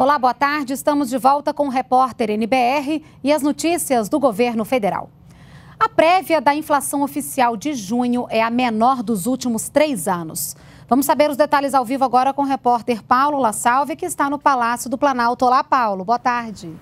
Olá, boa tarde. Estamos de volta com o repórter NBR e as notícias do governo federal. A prévia da inflação oficial de junho é a menor dos últimos três anos. Vamos saber os detalhes ao vivo agora com o repórter Paulo La Salve, que está no Palácio do Planalto. Olá, Paulo. Boa tarde.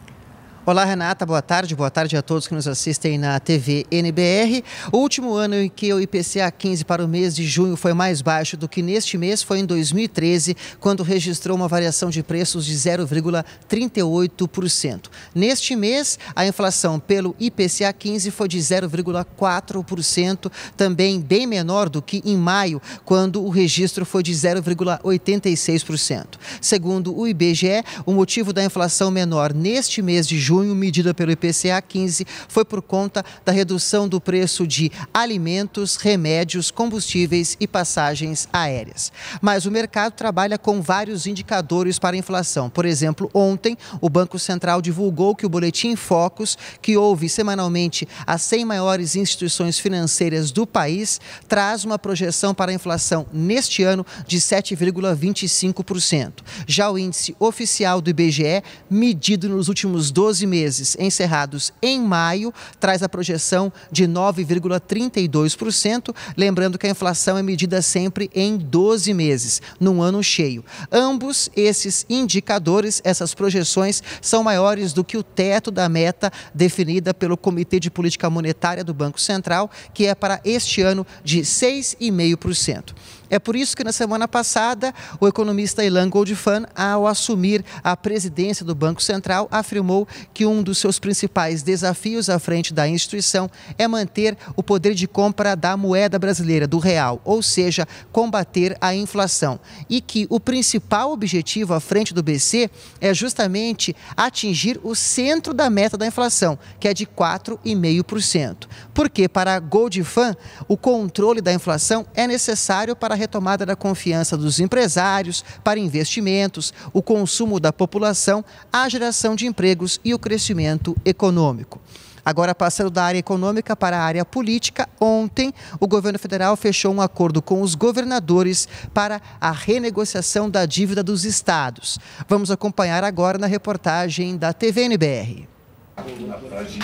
Olá, Renata, boa tarde. Boa tarde a todos que nos assistem na TV NBR. O último ano em que o IPCA 15 para o mês de junho foi mais baixo do que neste mês foi em 2013, quando registrou uma variação de preços de 0,38%. Neste mês, a inflação pelo IPCA 15 foi de 0,4%, também bem menor do que em maio, quando o registro foi de 0,86%. Segundo o IBGE, o motivo da inflação menor neste mês de junho junho, medida pelo IPCA 15, foi por conta da redução do preço de alimentos, remédios, combustíveis e passagens aéreas. Mas o mercado trabalha com vários indicadores para inflação. Por exemplo, ontem o Banco Central divulgou que o boletim Focus, que ouve semanalmente as 100 maiores instituições financeiras do país, traz uma projeção para a inflação neste ano de 7,25%. Já o índice oficial do IBGE, medido nos últimos 12 12 meses encerrados em maio traz a projeção de 9,32%. Lembrando que a inflação é medida sempre em 12 meses, num ano cheio. Ambos esses indicadores, essas projeções, são maiores do que o teto da meta definida pelo Comitê de Política Monetária do Banco Central, que é para este ano de 6,5%. É por isso que na semana passada, o economista Ilan Goldfan, ao assumir a presidência do Banco Central, afirmou que um dos seus principais desafios à frente da instituição é manter o poder de compra da moeda brasileira, do real, ou seja, combater a inflação. E que o principal objetivo à frente do BC é justamente atingir o centro da meta da inflação, que é de 4,5%. Porque, para Goldfan, o controle da inflação é necessário para retomada da confiança dos empresários para investimentos, o consumo da população, a geração de empregos e o crescimento econômico. Agora passando da área econômica para a área política, ontem o governo federal fechou um acordo com os governadores para a renegociação da dívida dos estados. Vamos acompanhar agora na reportagem da TVNBR.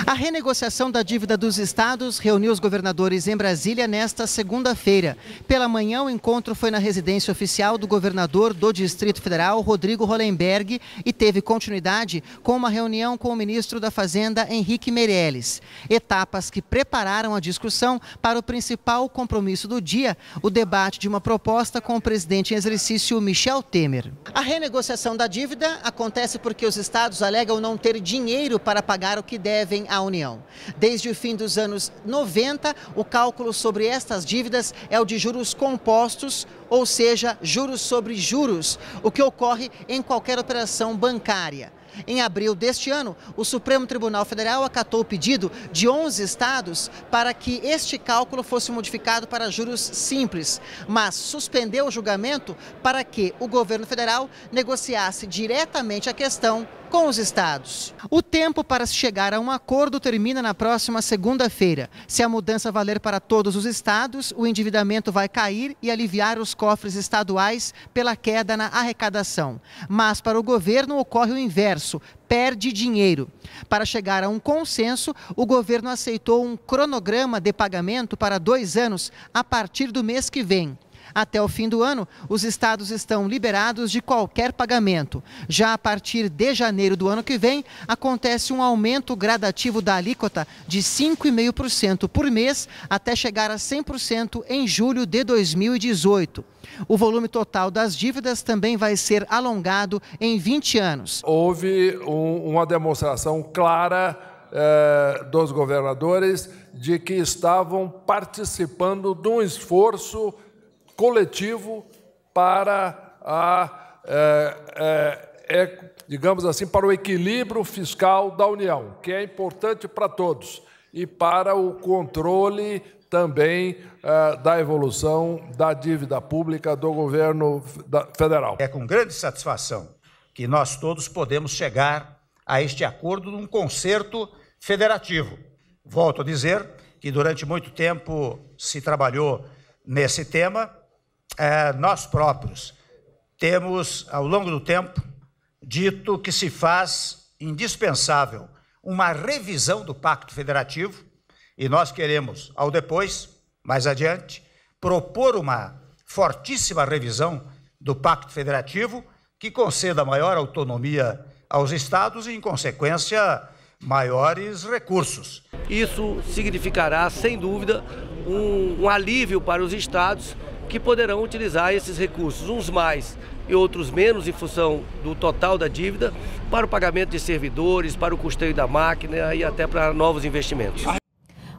A renegociação da dívida dos estados reuniu os governadores em Brasília nesta segunda-feira. Pela manhã, o encontro foi na residência oficial do governador do Distrito Federal, Rodrigo Hollenberg, e teve continuidade com uma reunião com o ministro da Fazenda, Henrique Meirelles. Etapas que prepararam a discussão para o principal compromisso do dia, o debate de uma proposta com o presidente em exercício, Michel Temer. A renegociação da dívida acontece porque os estados alegam não ter dinheiro para pagar pagar o que devem à União. Desde o fim dos anos 90, o cálculo sobre estas dívidas é o de juros compostos, ou seja, juros sobre juros, o que ocorre em qualquer operação bancária. Em abril deste ano, o Supremo Tribunal Federal acatou o pedido de 11 estados para que este cálculo fosse modificado para juros simples, mas suspendeu o julgamento para que o governo federal negociasse diretamente a questão com os estados. O tempo para se chegar a um acordo termina na próxima segunda-feira. Se a mudança valer para todos os estados, o endividamento vai cair e aliviar os cofres estaduais pela queda na arrecadação. Mas para o governo ocorre o inverso perde dinheiro. Para chegar a um consenso, o governo aceitou um cronograma de pagamento para dois anos a partir do mês que vem. Até o fim do ano, os estados estão liberados de qualquer pagamento. Já a partir de janeiro do ano que vem, acontece um aumento gradativo da alíquota de 5,5% por mês até chegar a 100% em julho de 2018. O volume total das dívidas também vai ser alongado em 20 anos. Houve um, uma demonstração clara eh, dos governadores de que estavam participando de um esforço coletivo para a, é, é, é, digamos assim, para o equilíbrio fiscal da União, que é importante para todos e para o controle também é, da evolução da dívida pública do governo federal. É com grande satisfação que nós todos podemos chegar a este acordo num conserto federativo. Volto a dizer que durante muito tempo se trabalhou nesse tema é, nós próprios temos, ao longo do tempo, dito que se faz indispensável uma revisão do Pacto Federativo, e nós queremos, ao depois, mais adiante, propor uma fortíssima revisão do Pacto Federativo que conceda maior autonomia aos estados e, em consequência, maiores recursos. Isso significará, sem dúvida, um, um alívio para os estados que poderão utilizar esses recursos, uns mais e outros menos, em função do total da dívida, para o pagamento de servidores, para o custeio da máquina e até para novos investimentos.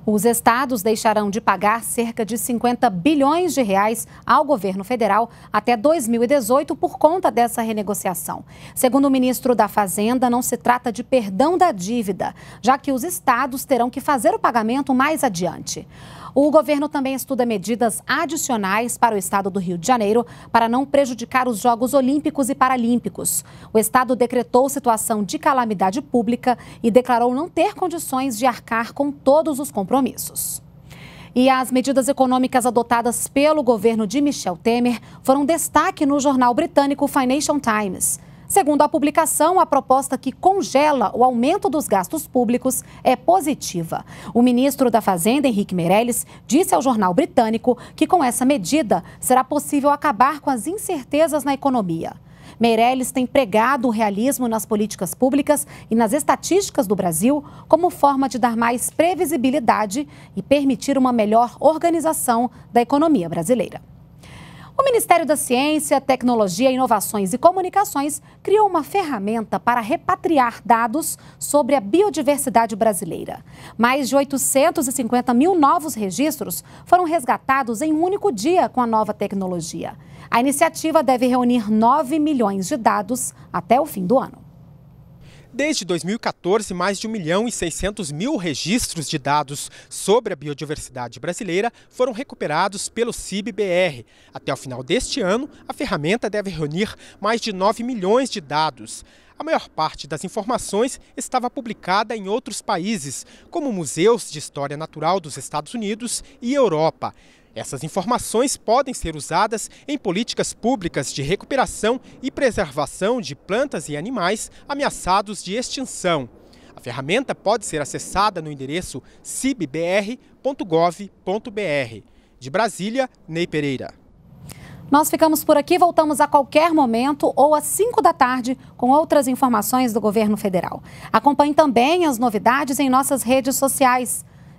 Os estados deixarão de pagar cerca de 50 bilhões de reais ao governo federal até 2018 por conta dessa renegociação. Segundo o ministro da Fazenda, não se trata de perdão da dívida, já que os estados terão que fazer o pagamento mais adiante. O governo também estuda medidas adicionais para o estado do Rio de Janeiro para não prejudicar os Jogos Olímpicos e Paralímpicos. O estado decretou situação de calamidade pública e declarou não ter condições de arcar com todos os compromissos compromissos. E as medidas econômicas adotadas pelo governo de Michel Temer foram destaque no jornal britânico Financial Times. Segundo a publicação, a proposta que congela o aumento dos gastos públicos é positiva. O ministro da Fazenda, Henrique Meirelles, disse ao jornal britânico que com essa medida será possível acabar com as incertezas na economia. Meirelles tem pregado o realismo nas políticas públicas e nas estatísticas do Brasil como forma de dar mais previsibilidade e permitir uma melhor organização da economia brasileira. O Ministério da Ciência, Tecnologia, Inovações e Comunicações criou uma ferramenta para repatriar dados sobre a biodiversidade brasileira. Mais de 850 mil novos registros foram resgatados em um único dia com a nova tecnologia. A iniciativa deve reunir 9 milhões de dados até o fim do ano. Desde 2014, mais de 1 milhão e 600 mil registros de dados sobre a biodiversidade brasileira foram recuperados pelo CIBBR. Até o final deste ano, a ferramenta deve reunir mais de 9 milhões de dados. A maior parte das informações estava publicada em outros países, como museus de história natural dos Estados Unidos e Europa. Essas informações podem ser usadas em políticas públicas de recuperação e preservação de plantas e animais ameaçados de extinção. A ferramenta pode ser acessada no endereço cibbr.gov.br. De Brasília, Ney Pereira. Nós ficamos por aqui, voltamos a qualquer momento ou às 5 da tarde com outras informações do governo federal. Acompanhe também as novidades em nossas redes sociais.